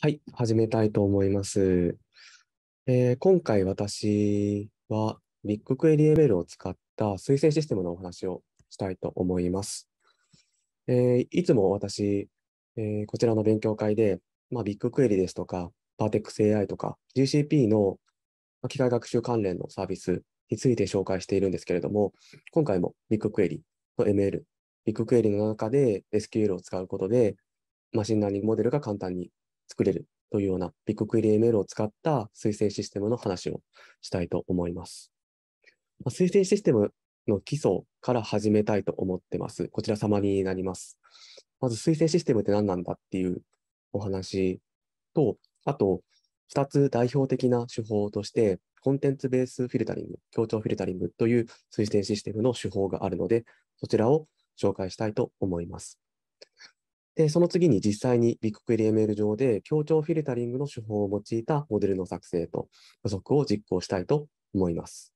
はい、始めたいと思います。えー、今回私はビッグクエリ ML を使った推薦システムのお話をしたいと思います。えー、いつも私、えー、こちらの勉強会で、まあ、ビッグクエリですとか、パーテックス AI とか、GCP の機械学習関連のサービスについて紹介しているんですけれども、今回もビッグクエリの ML、ビッグクエリの中で SQL を使うことで、マシンラーニングモデルが簡単に作れるというようなビッグクエリ ML を使った推薦システムの話をしたいと思います。まあ、推薦システムの基礎から始めたいと思ってます。こちら様になります。まず推薦システムって何なんだっていうお話と、あと2つ代表的な手法として、コンテンツベースフィルタリング、協調フィルタリングという推薦システムの手法があるので、そちらを紹介したいと思います。で、その次に実際に BigQueryML 上で協調フィルタリングの手法を用いたモデルの作成と予測を実行したいと思います。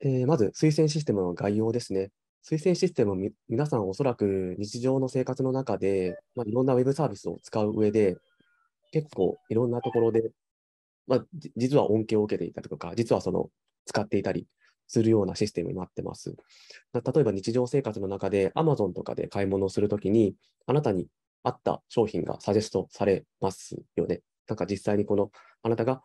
えー、まず、推薦システムの概要ですね。推薦システム皆さんおそらく日常の生活の中で、まあ、いろんなウェブサービスを使う上で、結構いろんなところで、まあ、実は恩恵を受けていたりとか、実はその使っていたりするようなシステムになってます。例えば日常生活の中で Amazon とかで買い物をするときに、あなたに合った商品がサジェストされますよね。なんか実際にこのあなたが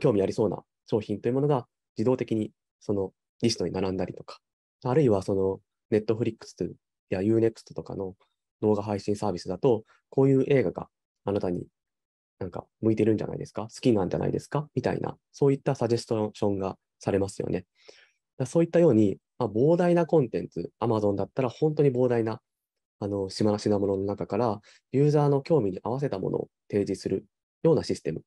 興味ありそうな商品というものが自動的にそのリストに並んだりとか、あるいはその Netflix や Unext とかの動画配信サービスだと、こういう映画があなたになんか向いてるんじゃないですか好きなんじゃないですかみたいな、そういったサジェストションがされますよね。そういったように、まあ、膨大なコンテンツ、Amazon だったら本当に膨大なあの島品物の中から、ユーザーの興味に合わせたものを提示するようなシステム。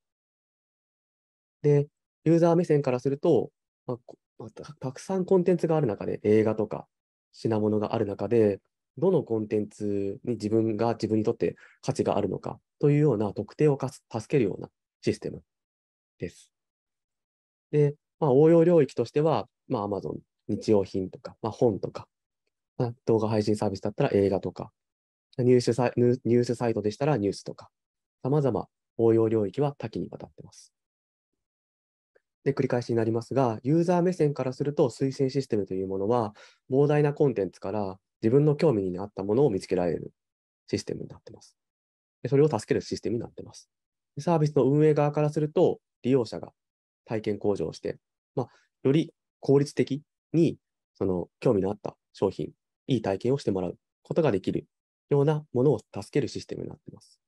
で、ユーザー目線からすると、まあ、たくさんコンテンツがある中で、映画とか品物がある中で、どのコンテンツに自分が自分にとって価値があるのかというような特定を助けるようなシステムです。で、まあ、応用領域としては、まあ、Amazon、日用品とか、まあ、本とか、まあ、動画配信サービスだったら映画とか、ニュースサイニュースサイトでしたらニュースとか、様々応用領域は多岐にわたってます。で、繰り返しになりますが、ユーザー目線からすると推薦システムというものは、膨大なコンテンツから自分の興味に合ったものを見つけられるシステムになってます。でそれを助けるシステムになってます。サービスの運営側からすると、利用者が体験向上して、まあ、より効率的に、その興味のあった商品、いい体験をしてもらうことができるようなものを助けるシステムになっています。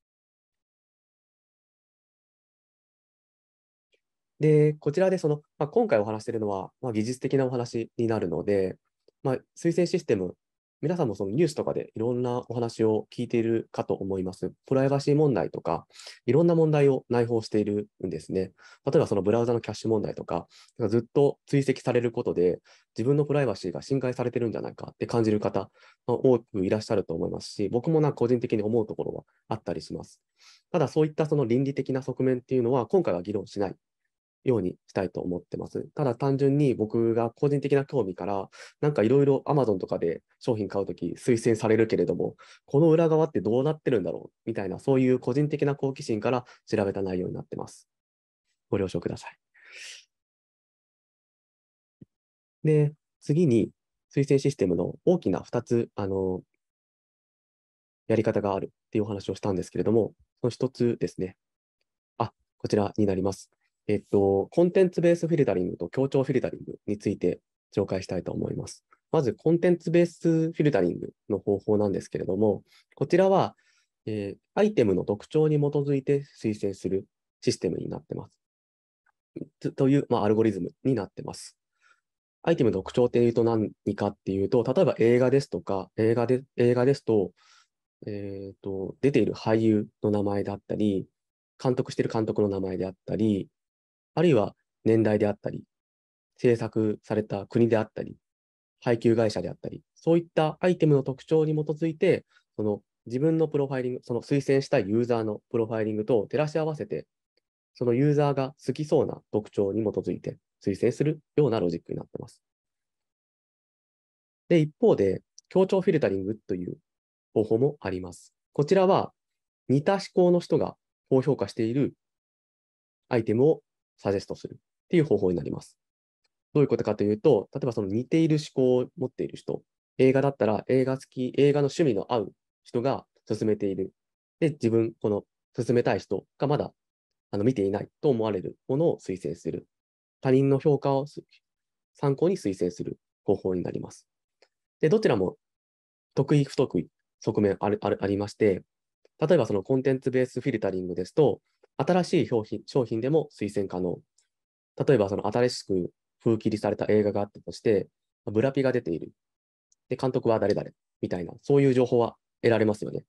で、こちらでその、まあ、今回お話しているのは、まあ、技術的なお話になるので、まあ、推薦システム皆さんもそのニュースとかでいろんなお話を聞いているかと思います。プライバシー問題とか、いろんな問題を内包しているんですね。例えばそのブラウザのキャッシュ問題とか、ずっと追跡されることで、自分のプライバシーが侵害されてるんじゃないかって感じる方、多くいらっしゃると思いますし、僕もなんか個人的に思うところはあったりします。ただそういったその倫理的な側面っていうのは、今回は議論しないようにしたいと思ってます。ただ単純に僕が個人的な興味から、なんかいろいろ Amazon とかで商品買うとき推薦されるけれども、この裏側ってどうなってるんだろうみたいな、そういう個人的な好奇心から調べた内容になってます。ご了承ください。で、次に推薦システムの大きな2つ、あの、やり方があるっていうお話をしたんですけれども、その1つですね。あ、こちらになります。えっと、コンテンツベースフィルタリングと協調フィルタリングについて紹介したいと思います。まず、コンテンツベースフィルタリングの方法なんですけれども、こちらは、えー、アイテムの特徴に基づいて推薦するシステムになってます。という、まあ、アルゴリズムになってます。アイテムの特徴っていうと何かっていうと、例えば映画ですとか、映画で映画ですと、えーと出ている俳優の名前だったり、監督している監督の名前であったり、あるいは年代であったり、制作された国であったり、配給会社であったり、そういったアイテムの特徴に基づいて、その自分のプロファイリング、その推薦したいユーザーのプロファイリングと照らし合わせて、そのユーザーが好きそうな特徴に基づいて推薦するようなロジックになってます。で、一方で、協調フィルタリングという方法もあります。こちらは、似た思考の人が高評価しているアイテムをサジェストするっていう方法になります。どういうことかというと、例えばその似ている思考を持っている人、映画だったら映画好き、映画の趣味の合う人が進めている。で、自分、この進めたい人がまだあの見ていないと思われるものを推薦する。他人の評価を参考に推薦する方法になります。で、どちらも得意不得意側面ありまして、例えばそのコンテンツベースフィルタリングですと、新しい商品商品でも推薦可能。例えば、その新しく封切りされた映画があったとして、ブラピが出ている。で、監督は誰々みたいな、そういう情報は得られますよね。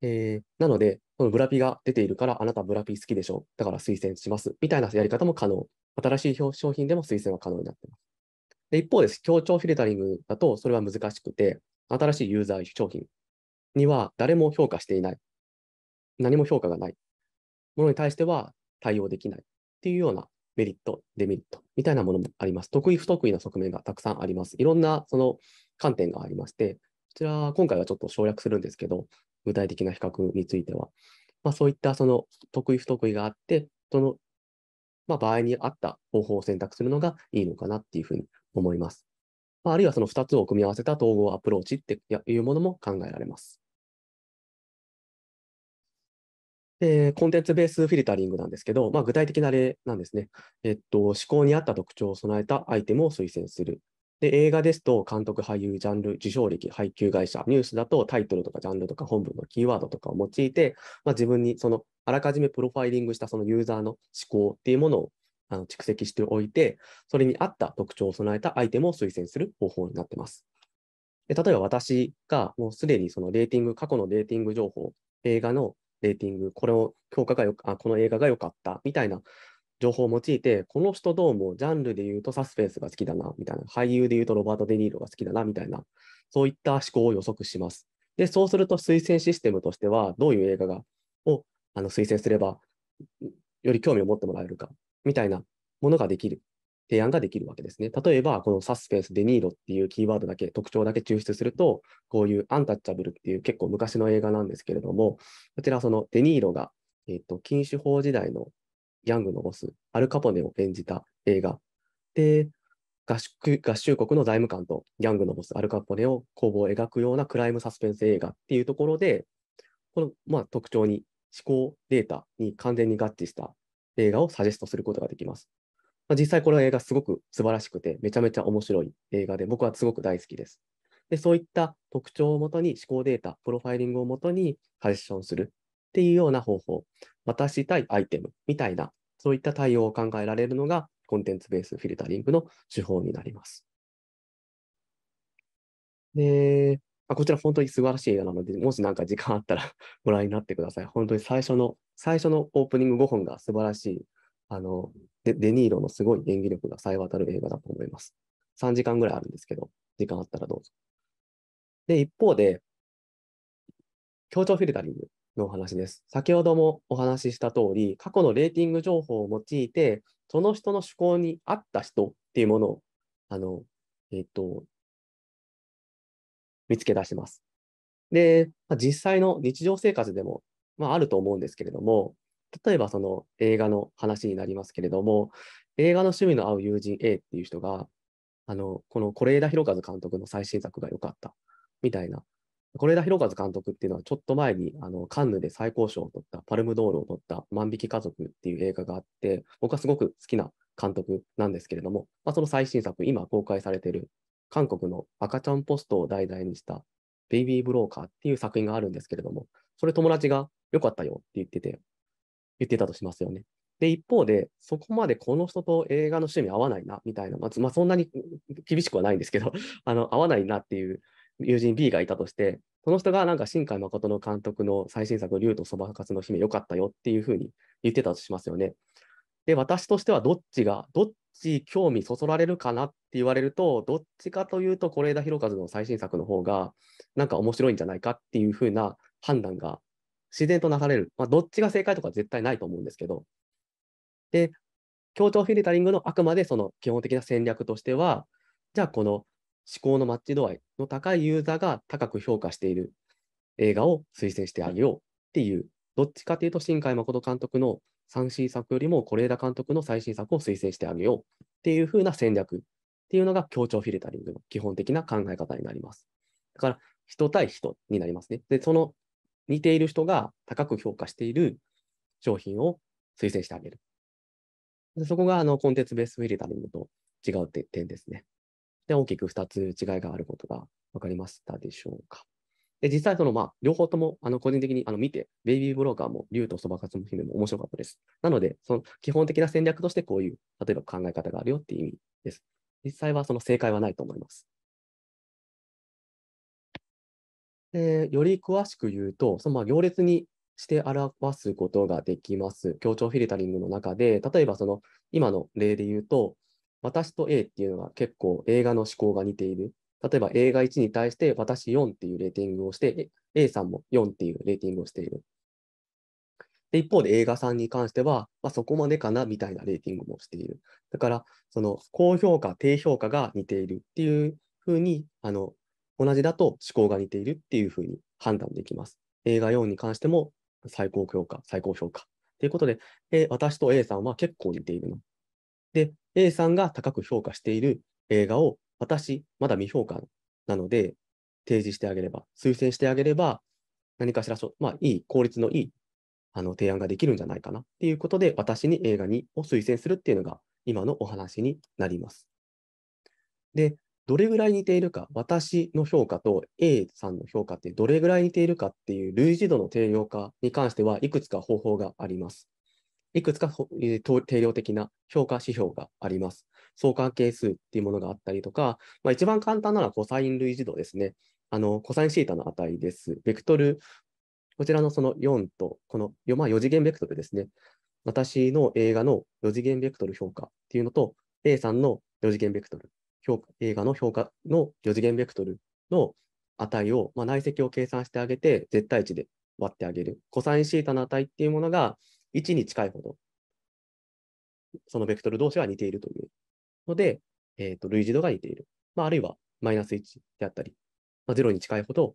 えー、なので、このブラピが出ているから、あなたブラピ好きでしょ。だから推薦します。みたいなやり方も可能。新しい商品でも推薦は可能になっています。で一方です。協調フィルタリングだと、それは難しくて、新しいユーザー商品には誰も評価していない。何も評価がない。ものに対しては対応できないっていうようなメリット、デメリットみたいなものもあります。得意、不得意な側面がたくさんあります。いろんなその観点がありまして、こちら、今回はちょっと省略するんですけど、具体的な比較については、まあ、そういったその得意、不得意があって、その、まあ、場合に合った方法を選択するのがいいのかなっていうふうに思います。まあ、あるいはその2つを組み合わせた統合アプローチっていうものも考えられます。で、コンテンツベースフィルタリングなんですけど、まあ、具体的な例なんですね。えっと、思考に合った特徴を備えたアイテムを推薦する。で、映画ですと、監督、俳優、ジャンル、受賞歴、配給会社、ニュースだとタイトルとかジャンルとか本文のキーワードとかを用いて、まあ、自分にその、あらかじめプロファイリングしたそのユーザーの思考っていうものをあの蓄積しておいて、それに合った特徴を備えたアイテムを推薦する方法になってます。で例えば私がもうすでにそのレーティング、過去のレーティング情報、映画のレーティング、これを評価がよあこの映画が良かったみたいな情報を用いて、この人どうもジャンルで言うとサスペンスが好きだなみたいな、俳優で言うとロバート・デ・ニーロが好きだなみたいな、そういった思考を予測します。で、そうすると推薦システムとしては、どういう映画がをあの推薦すれば、より興味を持ってもらえるかみたいなものができる。提案ができるわけですね。例えば、このサスペンス、デニーロっていうキーワードだけ、特徴だけ抽出すると、こういうアンタッチャブルっていう結構昔の映画なんですけれども、こちらそのデニーロが、えっ、ー、と、禁酒法時代のギャングのボス、アルカポネを演じた映画で、合合衆国の財務官とギャングのボス、アルカポネを攻防を描くようなクライムサスペンス映画っていうところで、この、まあ、特徴に思考データに完全に合致した映画をサジェストすることができます。まあ、実際この映画すごく素晴らしくて、めちゃめちゃ面白い映画で、僕はすごく大好きです。で、そういった特徴をもとに思考データ、プロファイリングをもとにカレッションするっていうような方法、渡したいアイテムみたいな、そういった対応を考えられるのが、コンテンツベースフィルタリングの手法になります。で、あ、こちら本当に素晴らしい映画なので、もしなんか時間あったら ご覧になってください。本当に最初の、最初のオープニング5本が素晴らしいあのデ、デニーロのすごい演技力がさえ渡る映画だと思います。3時間ぐらいあるんですけど、時間あったらどうぞ。で、一方で、協調フィルタリングのお話です。先ほどもお話しした通り、過去のレーティング情報を用いて、その人の趣向に合った人っていうものを、あの、えっ、と、見つけ出します。で、まあ、実際の日常生活でも、まあ、あると思うんですけれども、例えばその映画の話になりますけれども、映画の趣味の合う友人 A っていう人が、あの、この是枝裕和監督の最新作が良かったみたいな、是枝裕和監督っていうのはちょっと前にあのカンヌで最高賞を取ったパルムドールを取った万引き家族っていう映画があって、僕はすごく好きな監督なんですけれども、まあ、その最新作、今公開されている韓国の赤ちゃんポストを題材にしたベイビーブローカーっていう作品があるんですけれども、それ友達が良かったよって言ってて、言ってたとしますよね。で、一方で、そこまでこの人と映画の趣味合わないな、みたいな、まあ、そんなに厳しくはないんですけど、あの、合わないなっていう友人 B がいたとして、その人がなんか新海誠の監督の最新作、竜とそばかすの姫、良かったよっていうふうに言ってたとしますよね。で、私としてはどっちが、どっち興味そそられるかなって言われると、どっちかというと、是枝裕和の最新作の方が、なんか面白いんじゃないかっていうふうな判断が自然となされる。まあ、どっちが正解とか絶対ないと思うんですけど。で、協調フィルタリングのあくまでその基本的な戦略としては、じゃあこの思考のマッチ度合いの高いユーザーが高く評価している映画を推薦してあげようっていう、どっちかというと新海誠監督の最新作よりも是枝監督の最新作を推薦してあげようっていう風な戦略っていうのが協調フィルタリングの基本的な考え方になります。だから人対人になりますね。で、その似ている人が高く評価している商品を推薦してあげる。でそこがあのコンテンツベースフィルタリングと違う点ですね。で、大きく2つ違いがあることが分かりましたでしょうか。で、実際その、まあ、両方とも、あの、個人的に、あの、見て、ベイビーブローカーも、竜とそばかすも姫も面白かったです。なので、その、基本的な戦略として、こういう、例えば考え方があるよっていう意味です。実際は、その正解はないと思います。でより詳しく言うと、そのまあ行列にして表すことができます。協調フィルタリングの中で、例えばその今の例で言うと、私と A っていうのは結構映画の思考が似ている。例えば映画1に対して私4っていうレーティングをして、A さんも4っていうレーティングをしている。で、一方で映画さんに関しては、まあ、そこまでかなみたいなレーティングもしている。だから、その高評価、低評価が似ているっていうふうに、あの、同じだと思考が似ているっていうふうに判断できます。映画4に関しても最高評価、最高評価。ということで、えー、私と A さんは結構似ているの。で、A さんが高く評価している映画を私、まだ未評価なので、提示してあげれば、推薦してあげれば、何かしらまあ、いい、効率のいいあの提案ができるんじゃないかなっていうことで、私に映画2を推薦するっていうのが今のお話になります。で、どれぐらい似ているか、私の評価と A さんの評価ってどれぐらい似ているかっていう類似度の定量化に関してはいくつか方法があります。いくつか定量的な評価指標があります。相関係数っていうものがあったりとか、まあ、一番簡単なのはコサイン類似度ですね。あの、コサインシータの値です。ベクトル、こちらのその4と、この 4,、まあ、4次元ベクトルですね。私の映画の4次元ベクトル評価っていうのと、A さんの4次元ベクトル評価映画の評価の4次元ベクトルの値を、まあ、内積を計算してあげて、絶対値で割ってあげる。コサインシータの値っていうものが1に近いほど、そのベクトル同士は似ているというので、えー、と類似度が似ている。まあ、あるいはマイナス1であったり、まあ、0に近いほど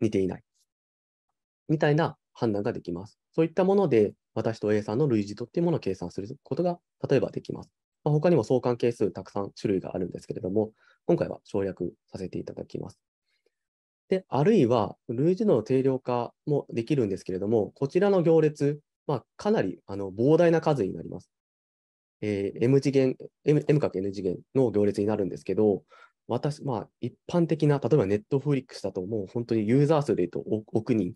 似ていない。みたいな判断ができます。そういったもので、私と A さんの類似度っていうものを計算することが、例えばできます。まあ、他にも相関係数たくさん種類があるんですけれども、今回は省略させていただきます。で、あるいは類似度の定量化もできるんですけれども、こちらの行列、まあ、かなりあの膨大な数になります。えー、M 次元、M×N 次元の行列になるんですけど、私、まあ、一般的な、例えばネットフリックスだと、もう本当にユーザー数で言うと億人、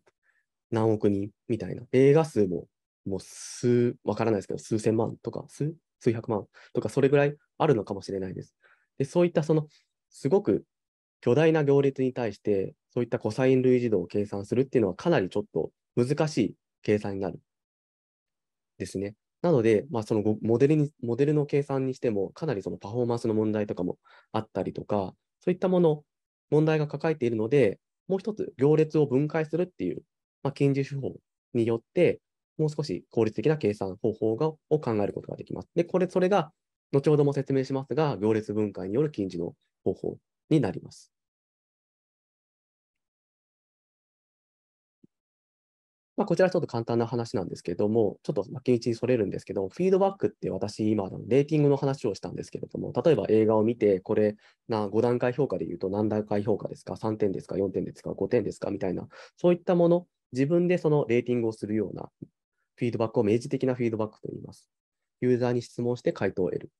何億人みたいな、映画数も、もう数、わからないですけど、数千万とか、数数百万とか、それぐらいあるのかもしれないです。で、そういったその、すごく巨大な行列に対して、そういったコサイン類似度を計算するっていうのは、かなりちょっと難しい計算になる。ですね。なので、まあ、そのモデルにモデルの計算にしても、かなりそのパフォーマンスの問題とかもあったりとか、そういったもの、問題が抱えているので、もう一つ行列を分解するっていう、まあ、近似手法によって、もう少し効率的な計算方法がを考えることができます。で、これ、それが、後ほども説明しますが、行列分解による近似の方法になります。まあ、こちらちょっと簡単な話なんですけれども、ちょっと巻き道にそれるんですけど、フィードバックって私、今、レーティングの話をしたんですけれども、例えば映画を見て、これな、5段階評価で言うと何段階評価ですか、3点ですか、4点ですか、5点ですかみたいな、そういったもの、自分でそのレーティングをするようなフィードバックを明示的なフィードバックと言います。ユーザーに質問して回答を得る。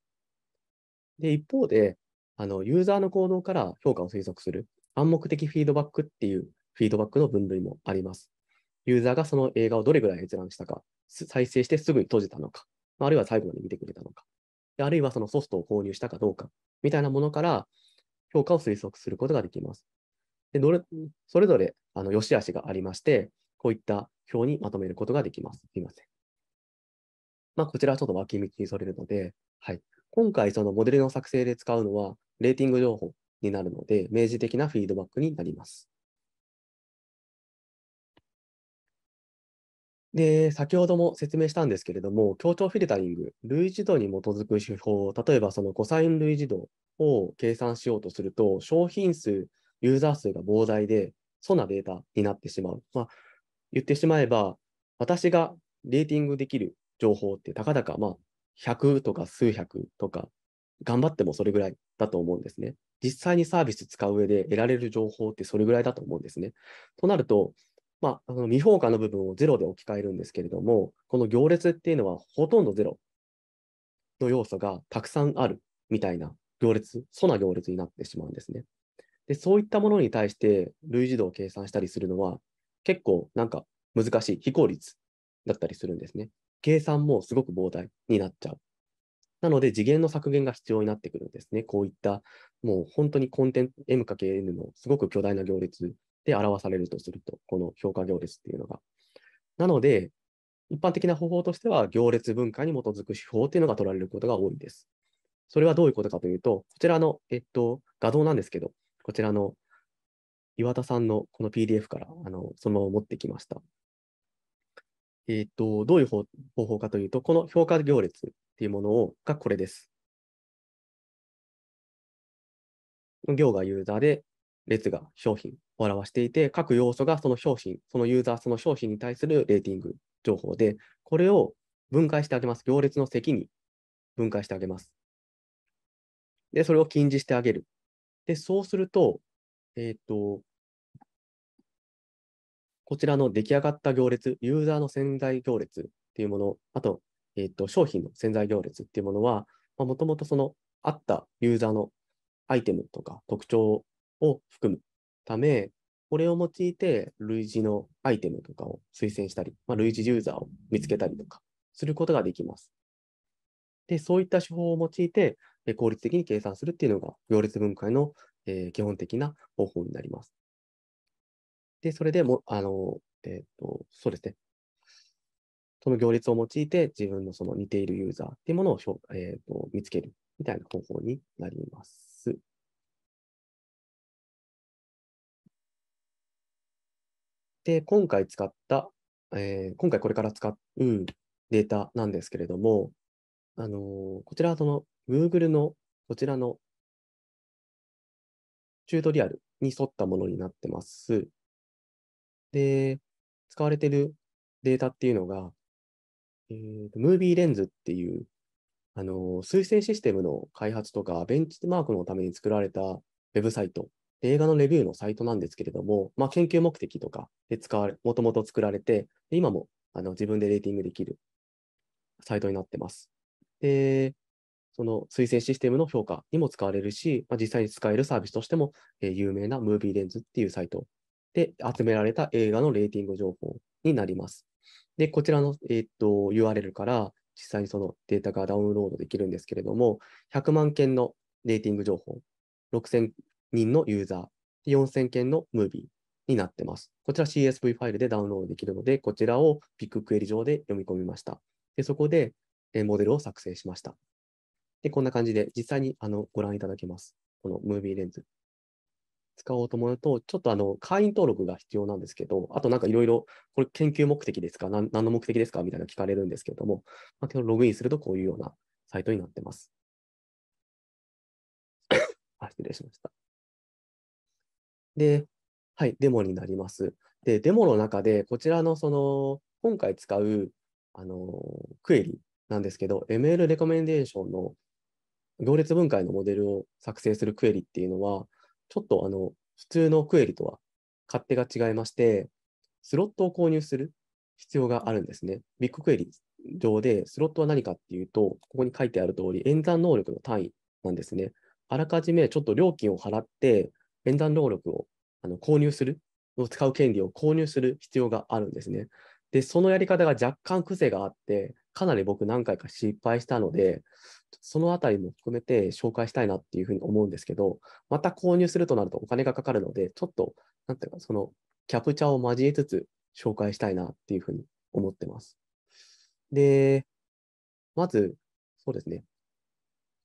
で、一方で、あの、ユーザーの行動から評価を推測する暗黙的フィードバックっていうフィードバックの分類もあります。ユーザーがその映画をどれぐらい閲覧したか、再生してすぐに閉じたのか、あるいは最後まで見てくれたのか、あるいはそのソフトを購入したかどうか、みたいなものから評価を推測することができます。でどれそれぞれあの良し悪しがありまして、こういった表にまとめることができます。すみません。まあ、こちらはちょっと脇道にそれるので、はい、今回、そのモデルの作成で使うのは、レーティング情報になるので、明示的なフィードバックになります。で、先ほども説明したんですけれども、協調フィルタリング、類似度に基づく手法、例えばそのコサイン類似度を計算しようとすると、商品数、ユーザー数が膨大で、そんなデータになってしまう。まあ、言ってしまえば、私がレーティングできる情報って、たかだかまあ100とか数百とか、頑張ってもそれぐらいだと思うんですね。実際にサービス使う上で得られる情報ってそれぐらいだと思うんですね。となると、まあ、あの未評価の部分をゼロで置き換えるんですけれども、この行列っていうのはほとんどゼロの要素がたくさんあるみたいな行列、そな行列になってしまうんですね。で、そういったものに対して類似度を計算したりするのは結構なんか難しい、非効率だったりするんですね。計算もすごく膨大になっちゃう。なので次元の削減が必要になってくるんですね。こういった、もう本当にコンテンツ M×N のすごく巨大な行列で表されるとすると、この評価行列っていうのが。なので、一般的な方法としては、行列文化に基づく手法っていうのが取られることが多いです。それはどういうことかというと、こちらの、えっと、画像なんですけど、こちらの岩田さんのこの PDF からあのそのまま持ってきました。えっ、ー、と、どういう方法かというと、この評価行列っていうものをがこれです。行がユーザーで、列が商品を表していて、各要素がその商品、そのユーザー、その商品に対するレーティング情報で、これを分解してあげます。行列の席に分解してあげます。で、それを禁じしてあげる。で、そうすると、えっ、ー、と、こちらの出来上がった行列、ユーザーの潜在行列っていうもの、あと、えっ、ー、と、商品の潜在行列っていうものは、もともとそのあったユーザーのアイテムとか特徴を含むため、これを用いて類似のアイテムとかを推薦したり、まあ、類似ユーザーを見つけたりとかすることができます。で、そういった手法を用いて効率的に計算するっていうのが行列分解の基本的な方法になります。で、それでも、あの、えっ、ー、と、そうですね。その行列を用いて自分のその似ているユーザーっていうものを、えーと、見つけるみたいな方法になります。で、今回使った、えー、今回これから使うデータなんですけれども、あのー、こちらはその Google のこちらのチュートリアルに沿ったものになってます。で、使われてるデータっていうのが、えー、ムービーレンズっていう、あの推薦システムの開発とか、ベンチマークのために作られたウェブサイト、映画のレビューのサイトなんですけれども、まあ、研究目的とかで使われ、もともと作られて、今もあの自分でレーティングできるサイトになってます。で、その推薦システムの評価にも使われるし、まあ、実際に使えるサービスとしても、えー、有名なムービーレンズっていうサイトで、集められた映画のレーティング情報になります。で、こちらの、えー、っと URL から実際にそのデータがダウンロードできるんですけれども、100万件のレーティング情報、6000人のユーザー、4000件のムービーになってます。こちら CSV ファイルでダウンロードできるので、こちらをビッグクエリ上で読み込みました。でそこでモデルを作成しました。でこんな感じで実際にあのご覧いただけます。このムービーレンズ。使おうと思うと、ちょっとあの会員登録が必要なんですけど、あとなんかいろいろ、これ研究目的ですか何の目的ですかみたいなの聞かれるんですけれども、まあ、ログインするとこういうようなサイトになってます。あ失礼しました。で、はい、デモになります。で、デモの中で、こちらのその、今回使う、あの、クエリなんですけど、ML レコメンデーションの行列分解のモデルを作成するクエリっていうのは、ちょっとあの、普通のクエリとは勝手が違いまして、スロットを購入する必要があるんですね。ビッグクエリ上でスロットは何かっていうと、ここに書いてある通り、演算能力の単位なんですね。あらかじめちょっと料金を払って、演算能力をあの購入する、を使う権利を購入する必要があるんですね。で、そのやり方が若干癖があって、かなり僕何回か失敗したので、そのあたりも含めて紹介したいなっていうふうに思うんですけど、また購入するとなるとお金がかかるので、ちょっと、なんていうか、そのキャプチャーを交えつつ紹介したいなっていうふうに思ってます。で、まず、そうですね。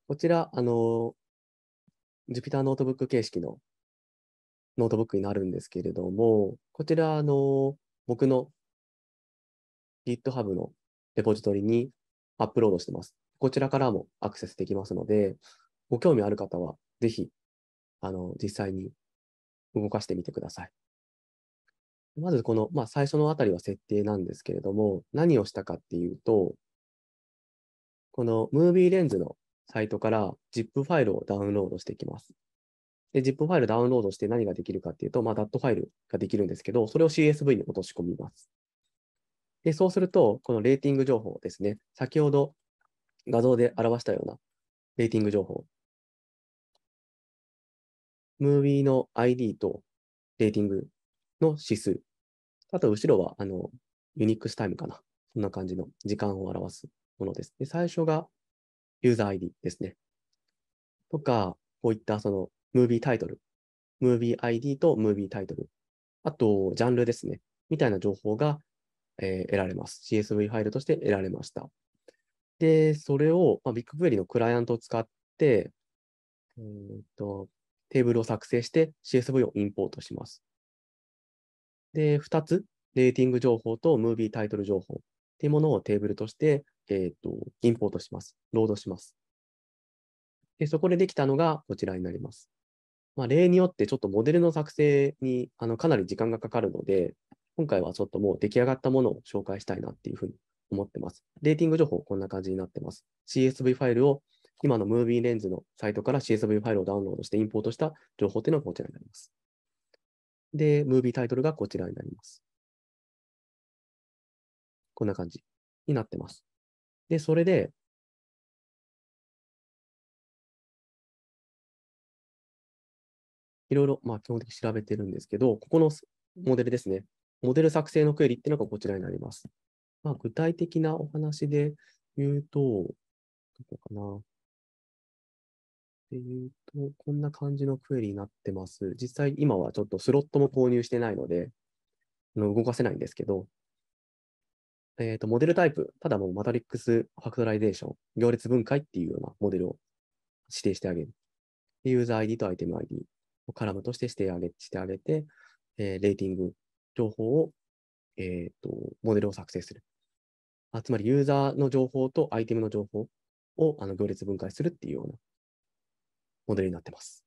こちら、あの、Jupyter ノートブック形式のノートブックになるんですけれども、こちら、あの、僕の GitHub のレポジトリにアップロードしてます。こちらからもアクセスできますので、ご興味ある方は、ぜひ、あの、実際に動かしてみてください。まずこの、まあ、最初のあたりは設定なんですけれども、何をしたかっていうと、このムービーレンズのサイトから ZIP ファイルをダウンロードしていきます。で、ZIP ファイルダウンロードして何ができるかっていうと、まあ、DAT ファイルができるんですけど、それを CSV に落とし込みます。で、そうすると、このレーティング情報ですね、先ほど画像で表したようなレーティング情報。ムービーの ID とレーティングの指数。あと、後ろは、あの、ユニックスタイムかな。そんな感じの時間を表すものです。で、最初がユーザー ID ですね。とか、こういったその、ムービータイトル。ムービー ID とムービータイトル。あと、ジャンルですね。みたいな情報が、えー、得られます。CSV ファイルとして得られました。で、それを、まあ、ビッグクエリのクライアントを使って、えー、っと、テーブルを作成して CSV をインポートします。で、2つ、レーティング情報とムービータイトル情報っていうものをテーブルとして、えー、っと、インポートします。ロードします。で、そこでできたのがこちらになります。まあ、例によってちょっとモデルの作成にあのかなり時間がかかるので、今回はちょっともう出来上がったものを紹介したいなっていうふうに思ってます。レーティング情報、こんな感じになってます。CSV ファイルを、今のムービーレンズのサイトから CSV ファイルをダウンロードしてインポートした情報っていうのがこちらになります。で、ムービータイトルがこちらになります。こんな感じになってます。で、それで、いろいろ、まあ、基本的に調べてるんですけど、ここのモデルですね。モデル作成のクエリっていうのがこちらになります。まあ、具体的なお話で言うと、どこかな。っていうと、こんな感じのクエリになってます。実際、今はちょっとスロットも購入してないので、の動かせないんですけど、えっ、ー、と、モデルタイプ、ただもうマトリックスファクトライゼーション、行列分解っていうようなモデルを指定してあげる。ユーザー ID とアイテム ID をカラムとして指定あげしてあげて、えー、レーティング、情報を、えっ、ー、と、モデルを作成する。あつまりユーザーの情報とアイテムの情報をあの行列分解するっていうようなモデルになってます。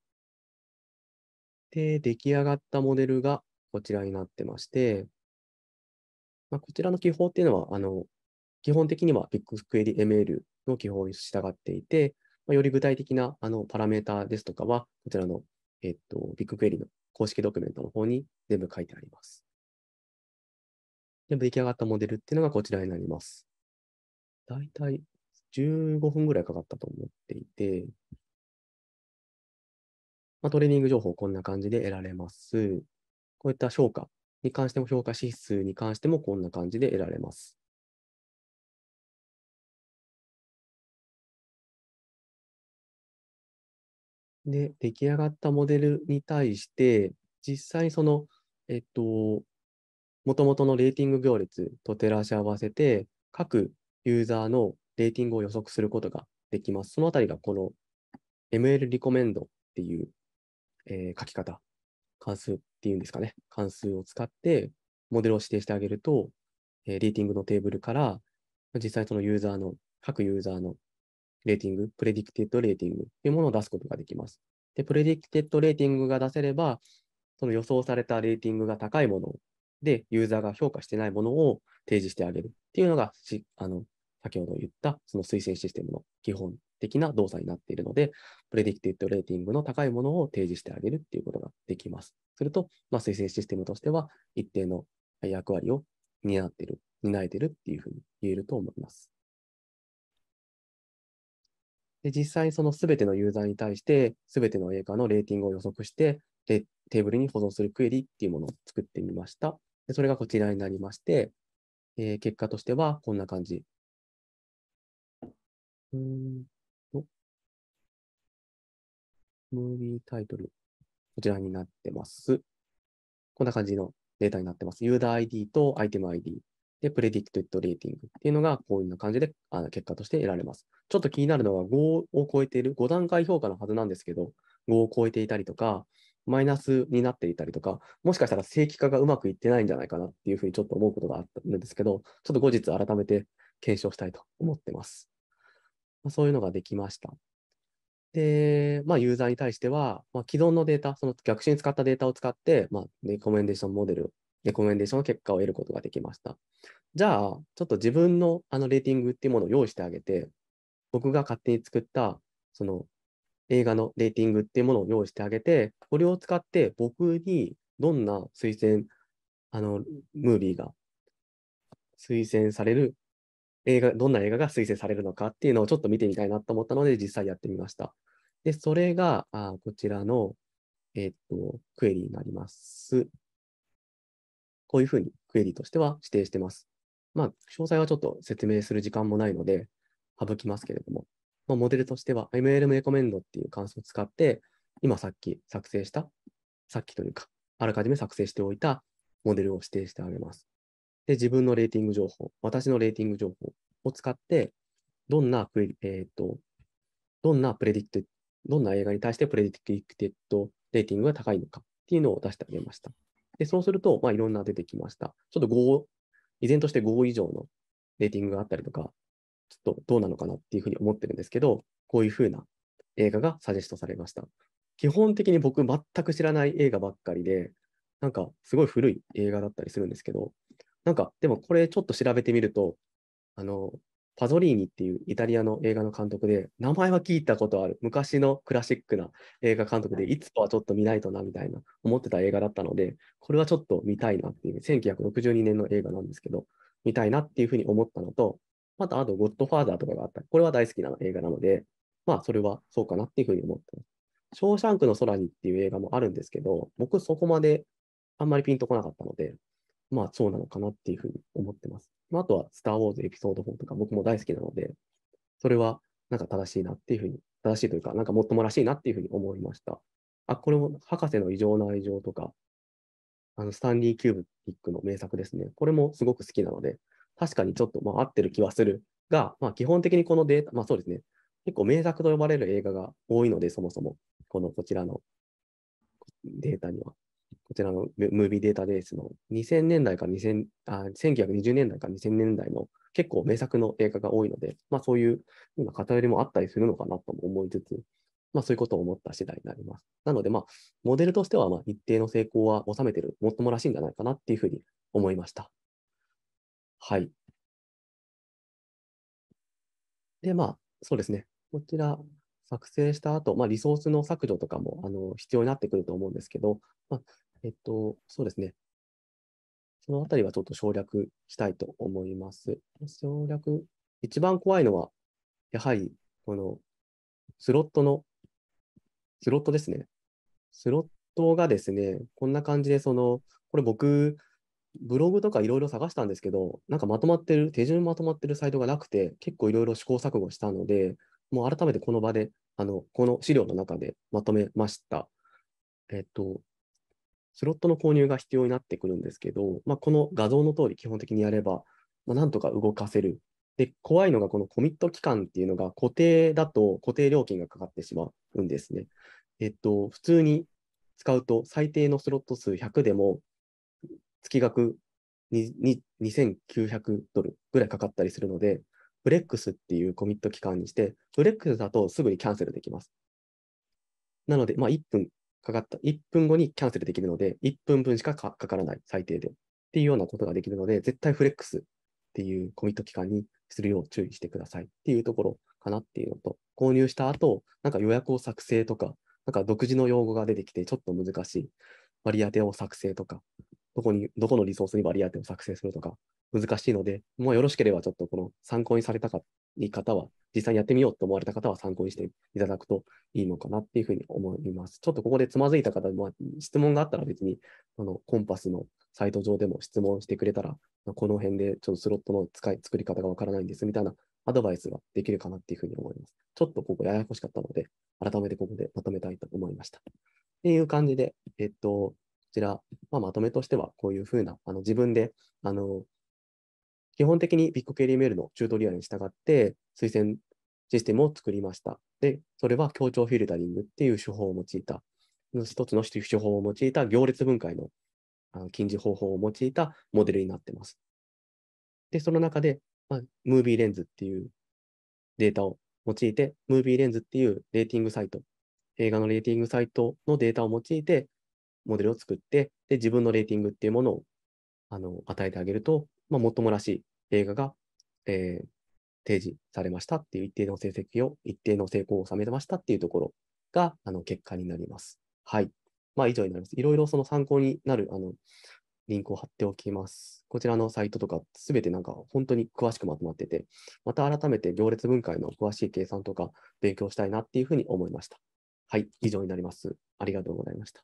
で、出来上がったモデルがこちらになってまして、まあ、こちらの記法っていうのは、あの基本的には BigQueryML の記法に従っていて、まあ、より具体的なあのパラメータですとかは、こちらの、えっと、BigQuery の公式ドキュメントの方に全部書いてあります。で、出来上がったモデルっていうのがこちらになります。だいたい15分ぐらいかかったと思っていて、まあ、トレーニング情報こんな感じで得られます。こういった評価に関しても評価指数に関してもこんな感じで得られます。で、出来上がったモデルに対して、実際その、えっと、もともとのレーティング行列と照らし合わせて、各ユーザーのレーティングを予測することができます。そのあたりがこの ML リコメンドっていう、えー、書き方、関数っていうんですかね、関数を使ってモデルを指定してあげると、えー、レーティングのテーブルから実際そのユーザーの、各ユーザーのレーティング、プレディクテッドレーティングというものを出すことができます。で、プレディクテッドレーティングが出せれば、その予想されたレーティングが高いものをで、ユーザーが評価してないものを提示してあげるっていうのが、あの先ほど言ったその推薦システムの基本的な動作になっているので、プレディクティッドレーティングの高いものを提示してあげるっていうことができます。すると、まあ、推薦システムとしては一定の役割を担っている、担えているっていうふうに言えると思います。で実際、そのすべてのユーザーに対して、すべての映画のレーティングを予測して、で、テーブルに保存するクエリっていうものを作ってみました。でそれがこちらになりまして、えー、結果としてはこんな感じ。うんと、ムービータイトル、こちらになってます。こんな感じのデータになってます。ユーザー ID とアイテム ID。で、プレディクトッレーティングっていうのが、こういうな感じであの結果として得られます。ちょっと気になるのは5を超えている、5段階評価のはずなんですけど、5を超えていたりとか、マイナスになっていたりとか、もしかしたら正規化がうまくいってないんじゃないかなっていうふうにちょっと思うことがあったんですけど、ちょっと後日改めて検証したいと思ってます。まあ、そういうのができました。で、まあ、ユーザーに対しては、まあ、既存のデータ、その逆に使ったデータを使って、まあ、レコメンデーションモデル、レコメンデーションの結果を得ることができました。じゃあ、ちょっと自分のあのレーティングっていうものを用意してあげて、僕が勝手に作った、その映画のレーティングっていうものを用意してあげて、これを使って僕にどんな推薦、あの、ムービーが推薦される、映画、どんな映画が推薦されるのかっていうのをちょっと見てみたいなと思ったので、実際やってみました。で、それが、あこちらの、えー、っと、クエリになります。こういうふうにクエリとしては指定してます。まあ、詳細はちょっと説明する時間もないので、省きますけれども。まあ、モデルとしては MLM レコメンドっていう関数を使って、今さっき作成した、さっきというか、あらかじめ作成しておいたモデルを指定してあげます。で、自分のレーティング情報、私のレーティング情報を使って、どんなクエリ、えっ、ー、と、どんなプレディクテどんな映画に対してプレディクテッドレーティングが高いのかっていうのを出してあげました。で、そうすると、まあ、いろんな出てきました。ちょっと5、依然として5以上のレーティングがあったりとか、ちょっとどうなのかなっていうふうに思ってるんですけど、こういうふうな映画がサジェストされました。基本的に僕、全く知らない映画ばっかりで、なんかすごい古い映画だったりするんですけど、なんかでもこれちょっと調べてみると、あの、パゾリーニっていうイタリアの映画の監督で、名前は聞いたことある、昔のクラシックな映画監督で、いつかはちょっと見ないとなみたいな思ってた映画だったので、これはちょっと見たいなっていう、1962年の映画なんですけど、見たいなっていうふうに思ったのと、また、あと、ゴッドファーザーとかがあったり、これは大好きな映画なので、まあ、それはそうかなっていうふうに思ってます。ショーシャンクの空にっていう映画もあるんですけど、僕そこまであんまりピンとこなかったので、まあそうなのかなっていうふうに思ってます。まあ、あとは、スター・ウォーズエピソード4とか僕も大好きなので、それはなんか正しいなっていうふうに、正しいというか、なんかもっともらしいなっていうふうに思いました。あ、これも博士の異常な愛情とか、あの、スタンリー・キューブックの名作ですね。これもすごく好きなので、確かにちょっと、まあ、合ってる気はするが、まあ、基本的にこのデータ、まあそうですね、結構名作と呼ばれる映画が多いので、そもそも、このこちらのデータには、こちらのムービーデータベースの2000年代か2000あ1920年代か2000年代の結構名作の映画が多いので、まあそういう今偏りもあったりするのかなとも思いつつ、まあそういうことを思った次第になります。なのでまあ、モデルとしてはまあ一定の成功は収めてる、もっともらしいんじゃないかなっていうふうに思いました。はい。で、まあ、そうですね。こちら、作成した後、まあ、リソースの削除とかもあの必要になってくると思うんですけど、まあ、えっと、そうですね。そのあたりはちょっと省略したいと思います。省略、一番怖いのは、やはり、この、スロットの、スロットですね。スロットがですね、こんな感じで、その、これ僕、ブログとかいろいろ探したんですけど、なんかまとまってる、手順まとまってるサイトがなくて、結構いろいろ試行錯誤したので、もう改めてこの場で、あの、この資料の中でまとめました。えっと、スロットの購入が必要になってくるんですけど、まあ、この画像の通り基本的にやれば、まあ、なんとか動かせる。で、怖いのがこのコミット期間っていうのが固定だと固定料金がかかってしまうんですね。えっと、普通に使うと最低のスロット数100でも月額2900ドルぐらいかかったりするので、フレックスっていうコミット期間にして、フレックスだとすぐにキャンセルできます。なので、まあ、1分かかった、1分後にキャンセルできるので、1分分しかかからない、最低で。っていうようなことができるので、絶対フレックスっていうコミット期間にするよう注意してくださいっていうところかなっていうのと、購入した後、なんか予約を作成とか、なんか独自の用語が出てきて、ちょっと難しい。割り当てを作成とか、どこに、どこのリソースに割り当てを作成するとか、難しいので、もうよろしければちょっとこの参考にされたかい方は、実際にやってみようと思われた方は参考にしていただくといいのかなっていうふうに思います。ちょっとここでつまずいた方、まあ、質問があったら別に、あの、コンパスのサイト上でも質問してくれたら、この辺でちょっとスロットの使い、作り方がわからないんですみたいなアドバイスができるかなっていうふうに思います。ちょっとここややこしかったので、改めてここでまとめたいと思いました。っていう感じで、えっと、ちら、まあ、まとめとしてはこういうふうな、あの自分で、あの、基本的にビッグケリーメールのチュートリアルに従って推薦システムを作りました。で、それは協調フィルタリングっていう手法を用いた、一つの手法を用いた行列分解の禁じ方法を用いたモデルになってます。で、その中で、まあ、ムービーレンズっていうデータを用いて、ムービーレンズっていうレーティングサイト、映画のレーティングサイトのデータを用いて、モデルを作って、で、自分のレーティングっていうものを、あの、与えてあげると、まあ、もっともらしい映画が、えー、提示されましたっていう一定の成績を、一定の成功を収めてましたっていうところが、あの、結果になります。はい。まあ、以上になります。いろいろその参考になる、あの、リンクを貼っておきます。こちらのサイトとか、すべてなんか本当に詳しくまとまってて、また改めて行列分解の詳しい計算とか勉強したいなっていうふうに思いました。はい、以上になります。ありがとうございました。